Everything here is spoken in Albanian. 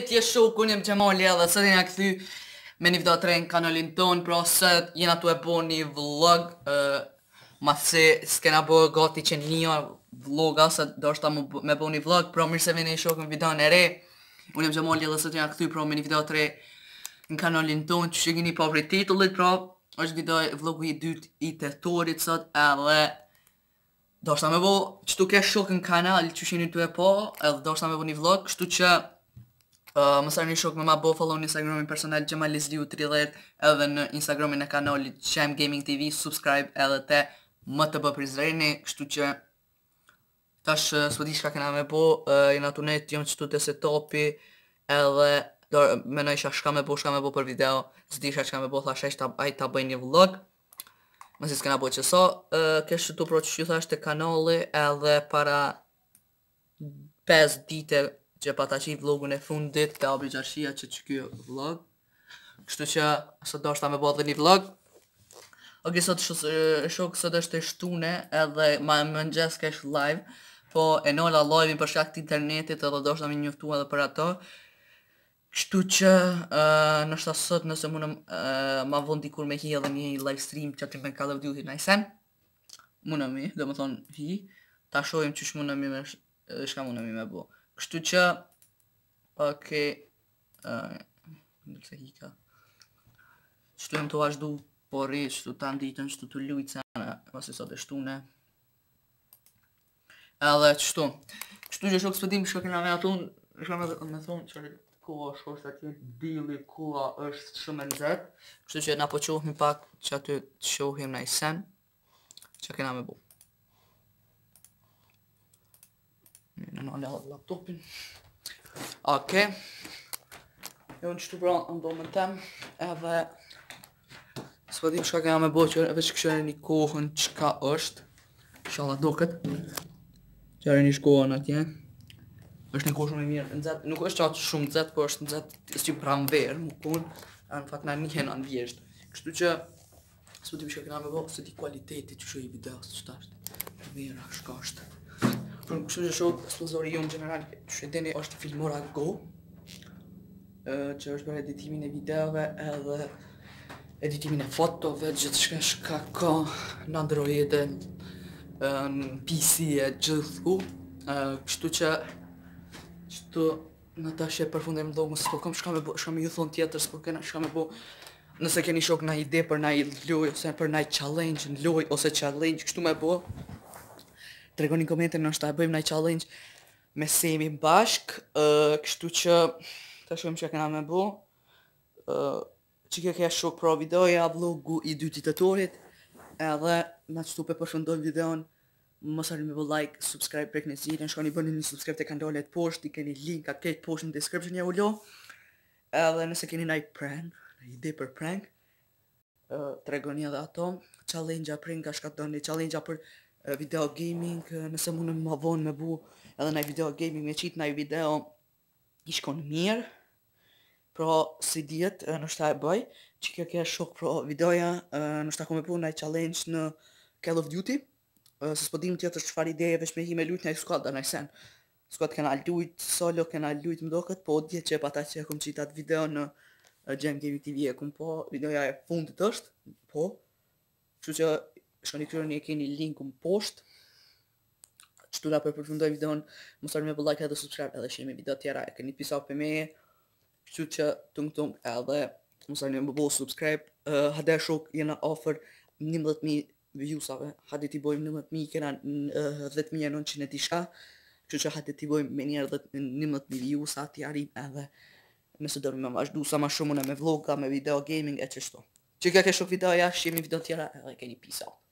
dit shoku, shu ku njëm Gjemali dhe sot jena këthy me një vdo të rejnë kanalin ton Pra sot jena tu e bo një vlog Ma se s'kena bo gati që një vlog asa do është ta me bo një vlog Pra mirë se vene i shokën video në re Unë jem Gjemali edhe sot jena këthy pra me një vdo të rejnë në kanalin ton Që shikini pa po vre titullit pra është video e vlogu i dyt i të torit sot edhe Do shta me bo që tu ke në kanal që shini tu e po Edhe do shta me bo një vlog kështu që Uh, më sa një shok me ma bo follow në Instagramin personal që ma u 30 edhe në Instagramin e kanalit që gaming tv, subscribe edhe te më të bë për kështu që tash eh, së di shka kena me bo, uh, eh, i në tunet jëmë që se topi edhe do mendoj në isha shka me bo, shka me bo për video, së di isha shka me bo, thash ai ta bëj një vlog më si s'këna bo që so, uh, kështu të pro që që thashtë të edhe para 5 ditë që pa ta qip vlogun e fundit dit të abri gjarëshia që që kjo vlog Kështu që sot do është ta me bo dhe një vlog Ok, sot shok sot është të shtune edhe ma më në kesh live Po e nola live i përshka internetit edhe do është ta me njëftu edhe për ato Kështu që nështë ta sot nëse më në ma vëndi kur me hi edhe një live stream që atim përnë kallë vëdjuti në i sen Më në mi, do më thonë hi Ta shojmë që shmë në mi me shka më mi me bo Kështu që Ok Ndëllë se hika Që të jëmë të vazhdu Po rrishë të të nditën që të të lujtë se në Masë i sot e shtu në Edhe që Kështu që shokë së pëtim shka kena me atu në Shka me dhe me thonë që Kua është është të këtë Dili kua është shumë e nëzët Kështu që na po qohëm pak Që aty të shohëm në i sen Që kena me bu në në laptopin. Oke. Okay. Jo në qëtu pra në do më tem, edhe... Së pa dim shka ka me bo që veç kështë e një kohën qka është. Shala doket. Që e një shkohën atje. është një kohë shumë e mirë. Nëzet, nuk është qatë shumë zetë, po është pra në zetë si pranë verë, më punë. e në fakt në një henë anë vjeshtë. Kështu që... Së pa dim shka ka me bo, së di kualiteti që shu i videos, Kështu që shumë shumë ekspozori jonë general, që e është filmora Go, që është bërë editimin e videove edhe editimin e fotove, gjithë shka shka ka në Android e në PC e gjithë ku. Kështu që në ta shqe për fundim do më s'po kom, shka me ju thonë tjetër, s'po kena shka me bo nëse keni shok nga ide për nga i loj, ose për nga i challenge në loj, ose challenge, kështu me bo, tregoni komente në shta, bëjmë një challenge me semi bashk, uh, kështu që të shumë që kena me bu, uh, që kjo kja shumë pro videoja, vlogu i dy ditëtorit, edhe nga qëtu pe videon, mos harin me bu like, subscribe, prek në zhjitën, shkoni bëni një subscribe të kandolet poshtë, i keni link a ketë poshtë në description ja ullo, edhe nëse keni një prank, një ide për prank, uh, tregoni edhe ato, challenge-a prank, ka një challenge-a për video gaming, nëse më në më vonë me bu edhe në video gaming me qitë në video i shkon mirë, pro si djetë në shta e bëj, që kjo kjo shok pro videoja në shta kom e punë në challenge në Call of Duty, së spodim tjetër që farë ideje vesh me hi me lutë në i skuad dhe në i sen. Skuad kena lujt, solo kena lujt më doket, po dje që e pata që e kom qitë atë video në Gem Gaming TV e kom po, videoja e fundit është, po, që që shkoni këtu ne keni linkun poshtë çtu da po përfundoj videon mos harroni të bëni like edhe subscribe edhe shihemi në video të tjera e keni pisa për me çu çu tung tung edhe mos harroni të bëni subscribe ha uh, dashu jena ofër 11000 Vjusave, ha dhe ti bojmë 11.000 kena 10.900 eh, diçka. mija që në ha ti bojmë me njerë dhe një ti arim edhe nëse dërmë me vazhdu, sa ma shumë e me vloga, me video gaming, e qështo. Që ka ke shok video, video tjera edhe keni pisa